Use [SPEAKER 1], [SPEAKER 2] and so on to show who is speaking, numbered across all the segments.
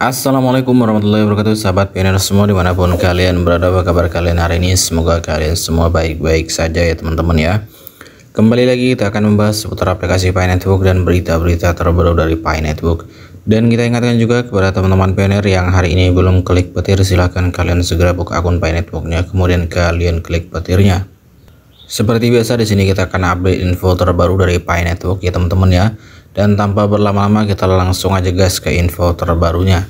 [SPEAKER 1] Assalamualaikum warahmatullahi wabarakatuh sahabat pioner semua dimanapun kalian berada apa kabar kalian hari ini semoga kalian semua baik-baik saja ya teman-teman ya kembali lagi kita akan membahas seputar aplikasi Pi Network dan berita-berita terbaru dari Pi Network dan kita ingatkan juga kepada teman-teman pioner yang hari ini belum klik petir silahkan kalian segera buka akun Pi Networknya kemudian kalian klik petirnya seperti biasa di sini kita akan update info terbaru dari Pi Network ya teman-teman ya dan tanpa berlama-lama kita langsung aja guys ke info terbarunya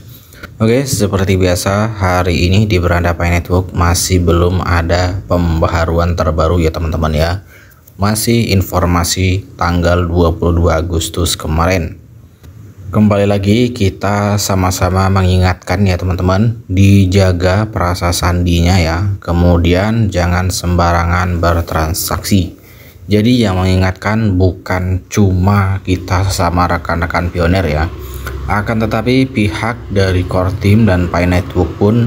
[SPEAKER 1] Oke seperti biasa hari ini di beranda Pay Network masih belum ada pembaharuan terbaru ya teman-teman ya masih informasi tanggal 22 Agustus kemarin Kembali lagi kita sama-sama mengingatkan ya teman-teman dijaga perasa sandinya ya kemudian jangan sembarangan bertransaksi jadi yang mengingatkan bukan cuma kita sesama rekan-rekan pioner ya. Akan tetapi pihak dari core team dan Pi Network pun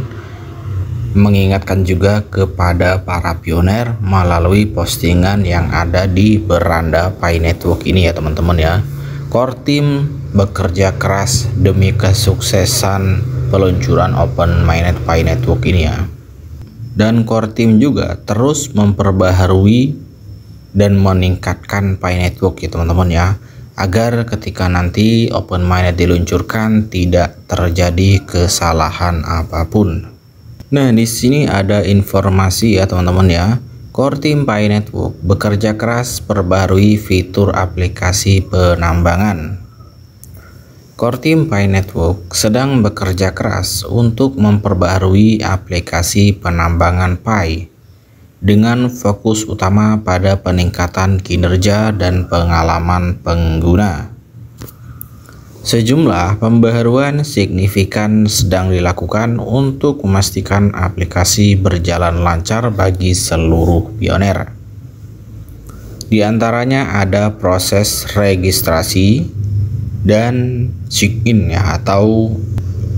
[SPEAKER 1] mengingatkan juga kepada para pioner melalui postingan yang ada di beranda Pi Network ini ya teman-teman ya. Core team bekerja keras demi kesuksesan peluncuran Open Mainnet Pi Network ini ya. Dan core team juga terus memperbaharui dan meningkatkan pi network ya teman-teman ya agar ketika nanti open mainnet diluncurkan tidak terjadi kesalahan apapun. Nah, di sini ada informasi ya teman-teman ya. Core Team Pi Network bekerja keras perbarui fitur aplikasi penambangan. Core Team Pi Network sedang bekerja keras untuk memperbarui aplikasi penambangan Pi dengan fokus utama pada peningkatan kinerja dan pengalaman pengguna. Sejumlah pembaharuan signifikan sedang dilakukan untuk memastikan aplikasi berjalan lancar bagi seluruh pioner. Di antaranya ada proses registrasi dan check in ya atau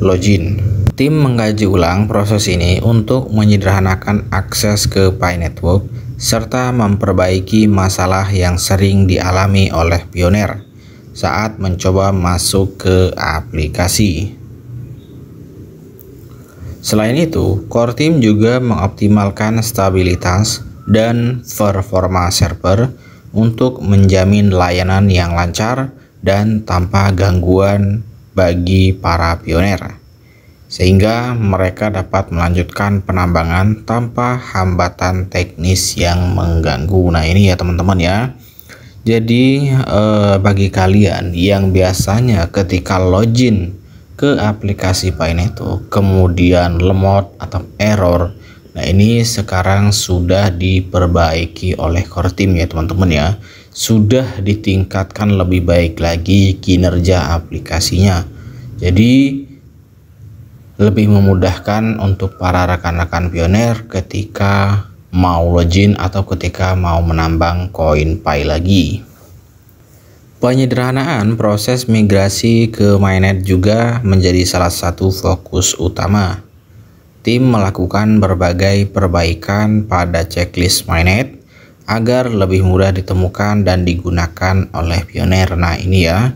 [SPEAKER 1] login. Tim mengkaji ulang proses ini untuk menyederhanakan akses ke Pi Network serta memperbaiki masalah yang sering dialami oleh pioner saat mencoba masuk ke aplikasi. Selain itu, core team juga mengoptimalkan stabilitas dan performa server untuk menjamin layanan yang lancar dan tanpa gangguan bagi para pioner sehingga mereka dapat melanjutkan penambangan tanpa hambatan teknis yang mengganggu. Nah, ini ya teman-teman ya. Jadi eh, bagi kalian yang biasanya ketika login ke aplikasi Pine itu kemudian lemot atau error, nah ini sekarang sudah diperbaiki oleh core team ya teman-teman ya. Sudah ditingkatkan lebih baik lagi kinerja aplikasinya. Jadi lebih memudahkan untuk para rekan-rekan pioner ketika mau login atau ketika mau menambang koin Pi lagi. Penyederhanaan proses migrasi ke mainnet juga menjadi salah satu fokus utama. Tim melakukan berbagai perbaikan pada checklist mainnet agar lebih mudah ditemukan dan digunakan oleh pioner. Nah, ini ya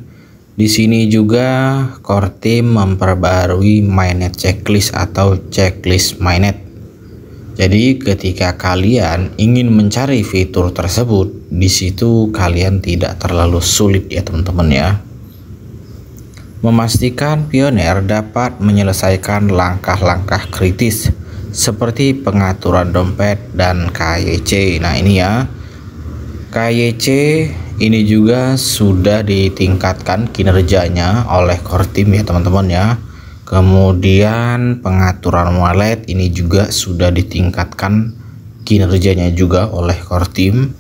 [SPEAKER 1] di sini juga core team memperbarui mainnet checklist atau checklist mainnet. Jadi ketika kalian ingin mencari fitur tersebut, di situ kalian tidak terlalu sulit ya teman-teman ya. Memastikan pioner dapat menyelesaikan langkah-langkah kritis seperti pengaturan dompet dan KYC. Nah ini ya, KYC ini juga sudah ditingkatkan kinerjanya oleh core team ya teman-teman ya kemudian pengaturan wallet ini juga sudah ditingkatkan kinerjanya juga oleh core team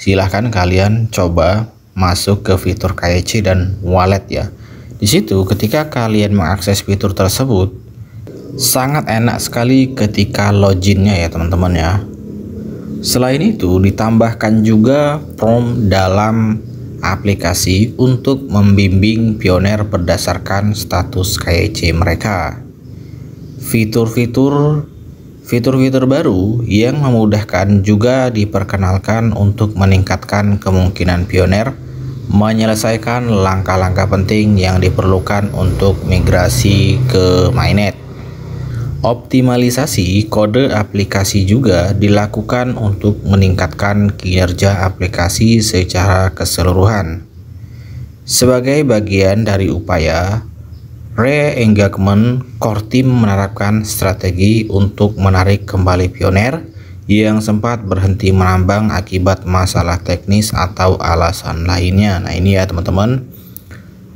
[SPEAKER 1] silahkan kalian coba masuk ke fitur KYC dan wallet ya di situ ketika kalian mengakses fitur tersebut sangat enak sekali ketika loginnya ya teman-teman ya Selain itu, ditambahkan juga prom dalam aplikasi untuk membimbing pioner berdasarkan status KYC e mereka. Fitur-fitur Fitur-fitur baru yang memudahkan juga diperkenalkan untuk meningkatkan kemungkinan pioner menyelesaikan langkah-langkah penting yang diperlukan untuk migrasi ke mainnet. Optimalisasi kode aplikasi juga dilakukan untuk meningkatkan kinerja aplikasi secara keseluruhan. Sebagai bagian dari upaya re-engagement, core team menerapkan strategi untuk menarik kembali pioner yang sempat berhenti menambang akibat masalah teknis atau alasan lainnya. Nah, ini ya teman-teman.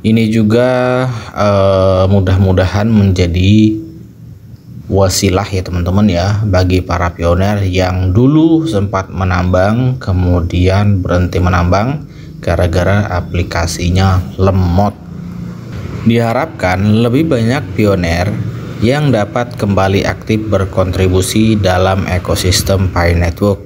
[SPEAKER 1] Ini juga uh, mudah-mudahan menjadi wasilah ya teman-teman ya bagi para pioner yang dulu sempat menambang kemudian berhenti menambang gara-gara aplikasinya lemot diharapkan lebih banyak pioner yang dapat kembali aktif berkontribusi dalam ekosistem Pi Network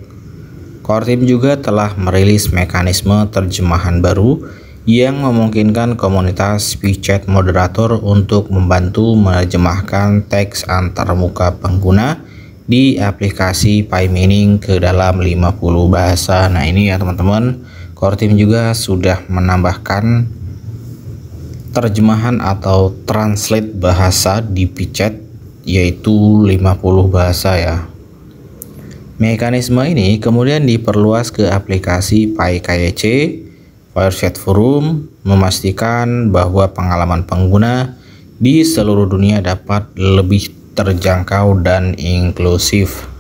[SPEAKER 1] Core Team juga telah merilis mekanisme terjemahan baru yang memungkinkan komunitas WeChat moderator untuk membantu menerjemahkan teks antarmuka pengguna di aplikasi PyMining ke dalam 50 bahasa. Nah, ini ya teman-teman, core team juga sudah menambahkan terjemahan atau translate bahasa di WeChat yaitu 50 bahasa ya. Mekanisme ini kemudian diperluas ke aplikasi PyKYC Wireshed Forum memastikan bahwa pengalaman pengguna di seluruh dunia dapat lebih terjangkau dan inklusif.